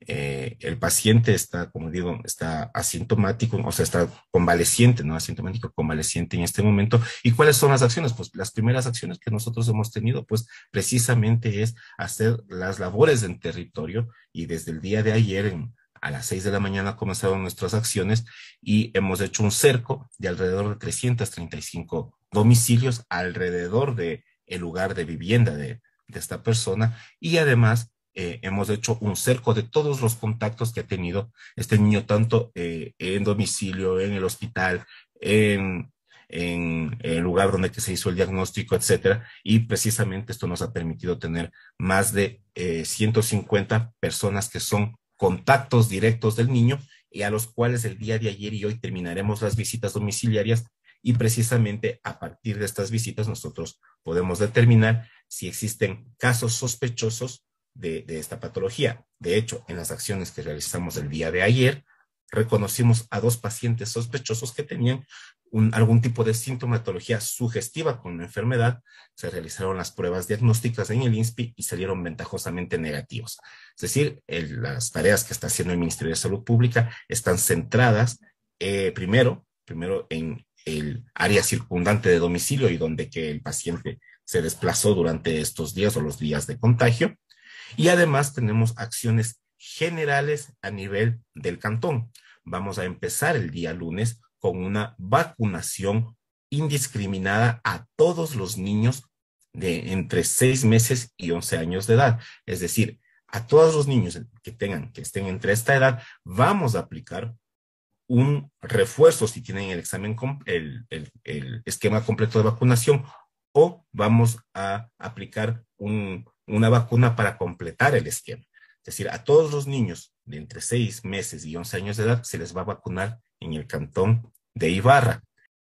Eh, el paciente está, como digo, está asintomático, o sea, está convaleciente, ¿no? Asintomático, convaleciente en este momento. ¿Y cuáles son las acciones? Pues las primeras acciones que nosotros hemos tenido, pues precisamente es hacer las labores en territorio y desde el día de ayer a las seis de la mañana comenzaron nuestras acciones y hemos hecho un cerco de alrededor de 335 domicilios alrededor de el lugar de vivienda de, de esta persona y además eh, hemos hecho un cerco de todos los contactos que ha tenido este niño, tanto eh, en domicilio, en el hospital, en, el lugar donde se hizo el diagnóstico, etcétera. Y precisamente esto nos ha permitido tener más de 150 eh, personas que son contactos directos del niño y a los cuales el día de ayer y hoy terminaremos las visitas domiciliarias y precisamente a partir de estas visitas nosotros podemos determinar si existen casos sospechosos de, esta patología. De hecho, en las acciones que realizamos el día de ayer, reconocimos a dos pacientes sospechosos que tenían algún tipo de sintomatología sugestiva con la enfermedad, se realizaron las pruebas diagnósticas en el INSPI y salieron ventajosamente negativos. Es decir, las tareas que está haciendo el Ministerio de Salud Pública están centradas eh, primero, primero en el área circundante de domicilio y donde que el paciente se desplazó durante estos días o los días de contagio, y además tenemos acciones generales a nivel del cantón. Vamos a empezar el día lunes con una vacunación indiscriminada a todos los niños de entre seis meses y 11 años de edad. Es decir, a todos los niños que tengan, que estén entre esta edad, vamos a aplicar un refuerzo si tienen el examen, el, el esquema completo de vacunación, o vamos a aplicar un una vacuna para completar el esquema. Es decir, a todos los niños de entre seis meses y 11 años de edad se les va a vacunar en el cantón de Ibarra.